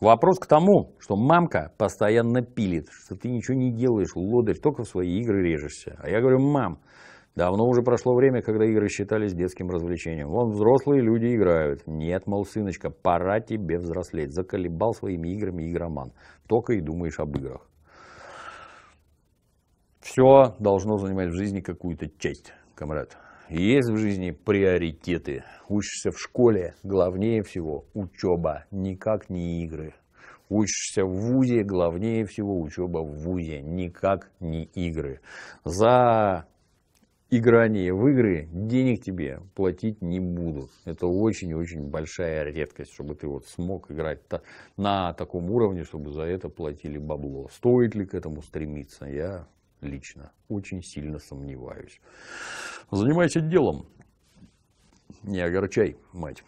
Вопрос к тому, что мамка постоянно пилит, что ты ничего не делаешь, лодырь, только в свои игры режешься. А я говорю, мам, давно уже прошло время, когда игры считались детским развлечением. Вон взрослые люди играют. Нет, мол, сыночка, пора тебе взрослеть. Заколебал своими играми игроман. Только и думаешь об играх. Все должно занимать в жизни какую-то часть, комрад. Есть в жизни приоритеты. Учишься в школе, главнее всего учеба, никак не игры. Учишься в ВУЗе, главнее всего учеба в ВУЗе, никак не игры. За играние в игры денег тебе платить не буду. Это очень-очень большая редкость, чтобы ты вот смог играть на таком уровне, чтобы за это платили бабло. Стоит ли к этому стремиться? Я лично очень сильно сомневаюсь. Занимайся делом. Не огорчай, мать.